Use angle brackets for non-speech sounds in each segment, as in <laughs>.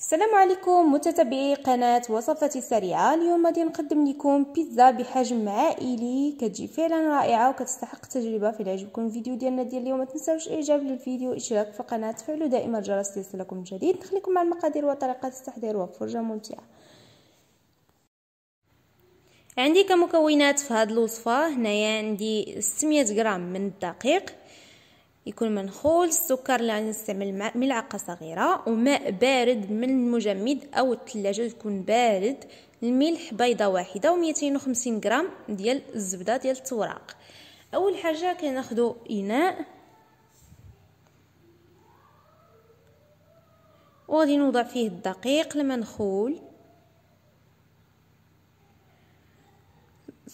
السلام عليكم متتبعي قناة وصفة السريعة اليوم غادي نقدم لكم بيتزا بحجم عائلي كتجي فعلا رائعة وكتستحق التجربة في عجبكم الفيديو ديالنا ديال اليوم متنساوش اعجاب للفيديو اشتراك في القناة تفعلوا دائما الجرس ليصلكم الجديد نخليكم مع المقادير وطريقات التحضير وفرجة ممتعة عندي كمكونات في هذه الوصفة هنايا عندي 600 غرام من الدقيق يكون منخول السكر اللي غنستعمل ملعقه صغيره وماء بارد من المجمد او الثلاجه تكون بارد الملح بيضه واحده و250 غرام ديال الزبده ديال التوراق اول حاجه كناخذوا اناء وغادي نوضع فيه الدقيق المنخول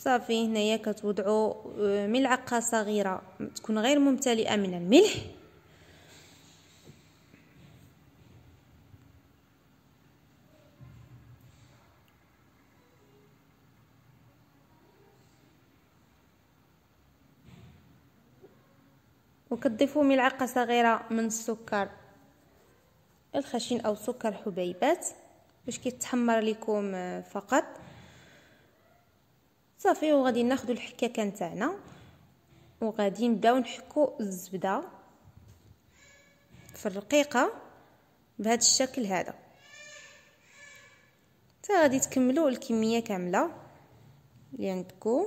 صافي هنايا كتوضعوا آه، ملعقه صغيره تكون غير ممتلئه من الملح وكتضيفوا ملعقه صغيره من السكر الخشن او سكر حبيبات باش كيتحمر لكم آه، فقط صافي وغادي ناخذ الحكاكه نتاعنا وغادي نبداو نحكو الزبده في الرقيقه بهذا الشكل هذا تا غادي تكملوا الكميه كامله اللي عندكم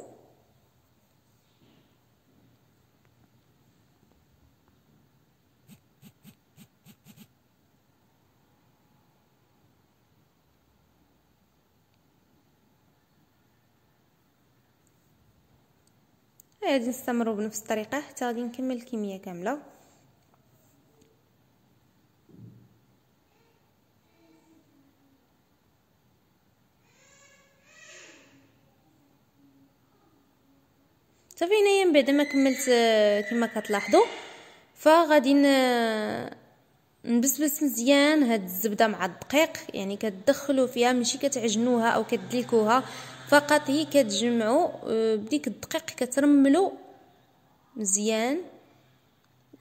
غادي نستمروا بنفس الطريقه حتى غادي نكمل الكميه كامله صافي هنايا من بعد ما كملت آه، كما كتلاحظوا فغادي نبسبس مزيان هاد الزبده مع الدقيق يعني كتدخلوا فيها ماشي كتعجنوها او كتدلكوها فقط هي كتجمعوا آه، بديك الدقيق كترملوا مزيان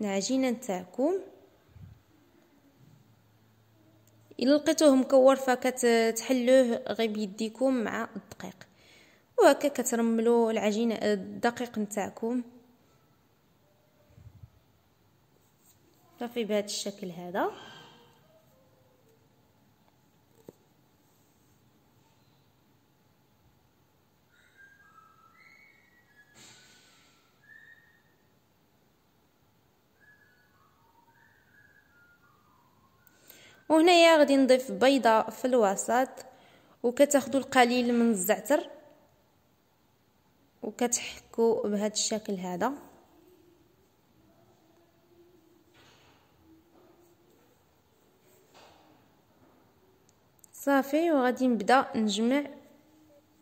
العجينه نتاعكم الا لقيتوه مكور فكتحلوه غير بيديكم مع الدقيق وهكا كترملوا العجينه آه، الدقيق نتاعكم صافي بهذا الشكل هذا وهنايا غادي نضيف بيضه في الوسط وكتاخذوا القليل من الزعتر وكتحكوا بهذا الشكل هذا صافي وغادي نبدا نجمع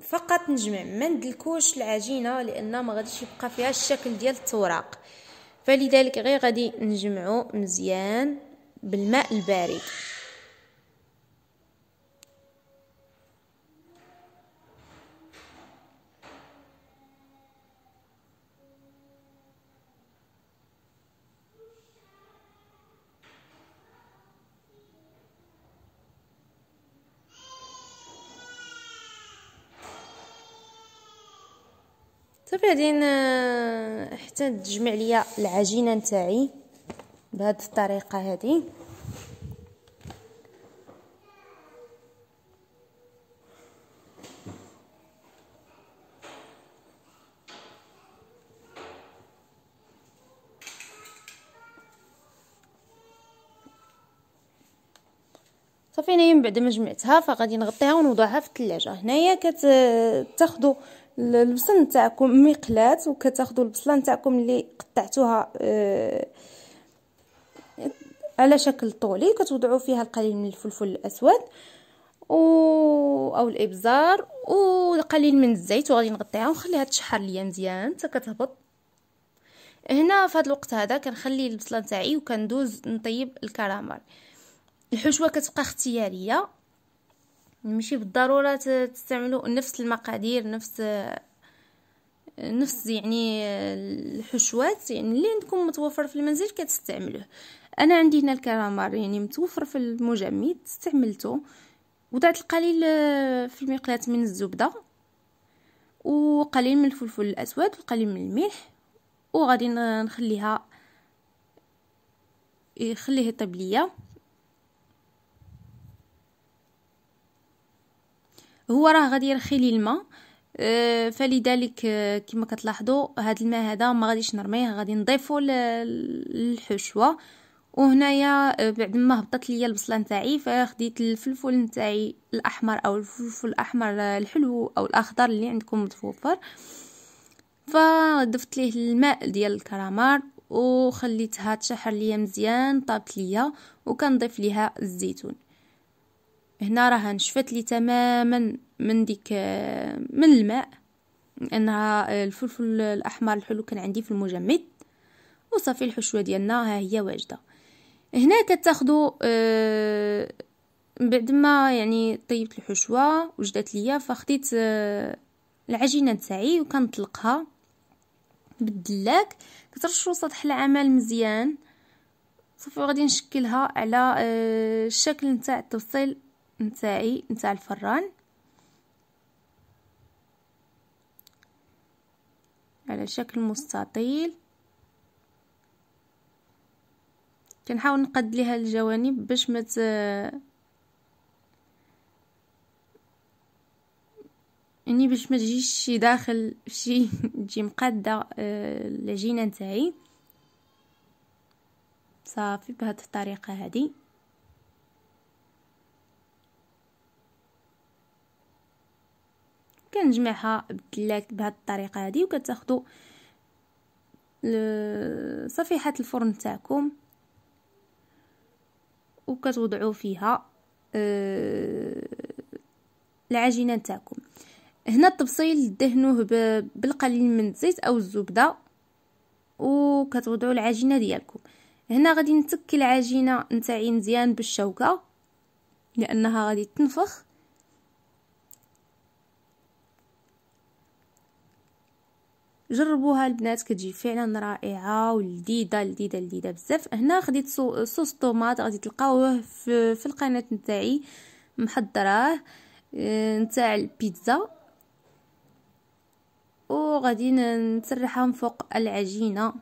فقط نجمع ما ندلكوش العجينه لان ما غاديش يبقى فيها الشكل ديال التوراق فلذلك غير غادي نجمعو مزيان بالماء البارد صافي غادي حتى تجمع ليا العجينه نتاعي بهاد الطريقه هذه صافي هنايا من بعد ما جمعتها فغادي نغطيها ونوضعها في الثلاجه هنايا كتاخذوا البصل نتاعكم مقلات وكتاخذوا البصله نتاعكم اللي قطعتوها آه على شكل طولي كتوضعوا فيها القليل من الفلفل الاسود و او الابزار وقليل من الزيت وغادي نغطيها ونخليها تشحر ليا مزيان حتى كتهبط هنا في هذا الوقت هذا كنخلي البصله نتاعي وكندوز نطيب الكراميل الحشوه كتبقى اختياريه ماشي بالضروره تستعملوا نفس المقادير نفس نفس يعني الحشوات يعني اللي عندكم متوفر في المنزل كتستعملوه انا عندي هنا الكرامر يعني متوفر في المجمد استعملته وضعت القليل آه، في المقلاة من الزبدة وقليل من الفلفل الاسود وقليل من الملح وغادي نخليها يخليه إيه، يطيب ليا هو راه غادي يرخي لي الماء أه، فلذلك أه، كما كتلاحظوا هذا الماء هذا ما غاديش نرميه غادي نضيفه للحشوه وهنايا أه، بعد ما هبطت لي البصله نتاعي فخديت الفلفل نتاعي الاحمر او الفلفل الاحمر الحلو او الاخضر اللي عندكم متوفر فضفت ليه الماء ديال الكرامار وخليتها تشحر ليا مزيان طابت ليا وكنضيف ليها الزيتون هنا راها نشفت لي تماما من ديك من الماء لانها الفلفل الاحمر الحلو كان عندي في المجمد وصافي الحشوه ديالنا ها هي واجده هنا كتاخذوا آه بعد ما يعني طيبت الحشوه وجدت ليا فخديت آه، العجينه تاعي وكنطلقها بالدلاك كترشوا سطح العمل مزيان صافي غادي نشكلها على آه الشكل نتاع التوصيل نتاعي نتاع الفران على شكل مستطيل كنحاول نقد ليها الجوانب باش ما يعني باش ما تجيش شي داخل شي <laughs> تجي مقاده العجينه آه، نتاعي صافي بهاد الطريقه هذه كنجمعها بدلاك بهذه الطريقه هذه وكتاخذوا صفيحه الفرن تاعكم وكتوضعوا فيها آه، العجينه تاعكم هنا التبصيل دهنوه بالقليل من الزيت او الزبده وكتوضعوا العجينه ديالكم هنا غادي نتكي العجينه نتاعي مزيان بالشوكه لانها غادي تنفخ جربوها البنات كتجي فعلا رائعه ولذيذه لذيذه لذيذه بزاف هنا خديت صوص طوماط غادي تلقاوه في, في القناه نتاعي محضراه آه، نتاع البيتزا وغادي نسرحهم فوق العجينه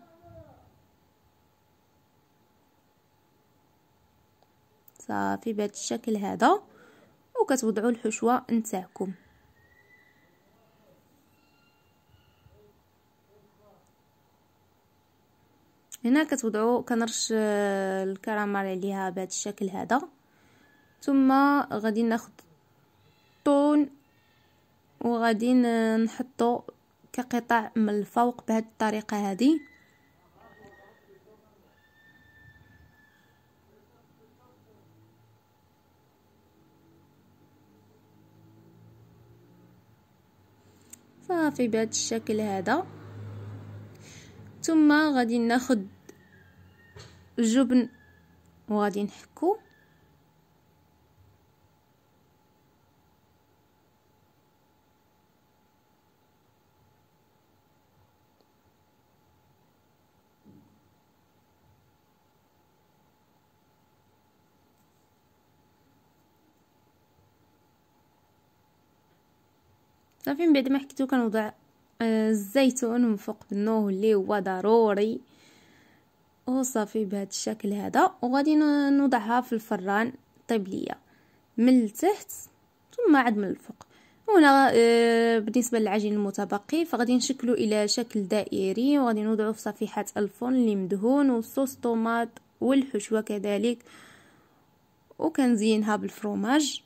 صافي بهذا الشكل هذا وكتوضعوا الحشوه نتاعكم هنا كتوضعوا كنرش آه، الكراميل عليها بهذا الشكل هذا ثم غادي ناخذ الطون وغادي نحطو كقطع من الفوق بهذه الطريقه هذه صافي بهذا الشكل هذا ثم غادي ناخد جبن وغادي نحكو صافي من بعد ما حكيتو كنوضع الزيتون من فوق منه اللي هو ضروري وصافي بهذا الشكل هذا وغادي نوضعها في الفران طيب ليا من التحت ثم عاد من الفوق هنا آه، بالنسبه للعجين المتبقي فغادي نشكلو الى شكل دائري وغادي نوضعه في صفيحه الفرن اللي مدهون وصوص طوماط والحشوه كذلك وكنزينها بالفروماج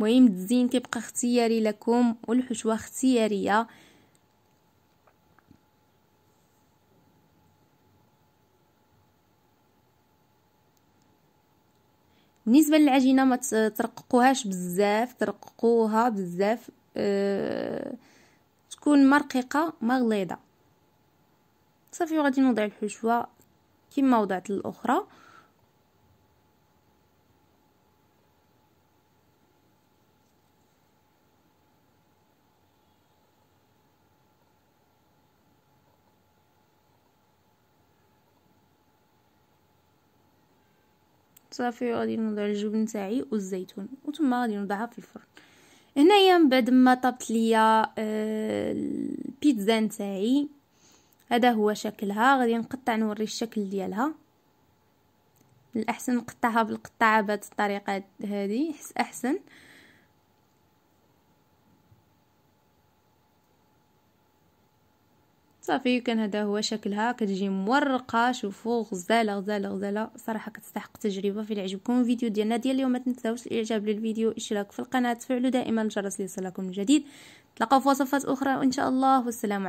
مهم الزين كيبقى اختياري لكم والحشوه اختياريه بالنسبه للعجينه ما ترققوهاش بزاف ترققوها بزاف أه... تكون مرقيقه ما غليظه صافي وغادي نوضع الحشوه كما وضعت الاخرى صافي غادي نوضع الجبن تاعي والزيتون وثم غادي نوضعها في الفرن هنايا من بعد ما طابت ليا آه، البيتزا تاعي هذا هو شكلها غادي نقطع نوري الشكل ديالها الاحسن نقطعها بالقطاعه بهذه الطريقه هذه احسن صافي كان هذا هو شكلها كتجي مورقه شوفوا غزاله غزاله غزاله صراحه كتستحق تجربه في عجبكم الفيديو ديالنا ديال اليوم ما تنساوش الاعجاب للفيديو اشتراك في القناه تفعلوا دائما الجرس ليصلكم الجديد تلقاو في وصفات اخرى ان شاء الله والسلام عليكم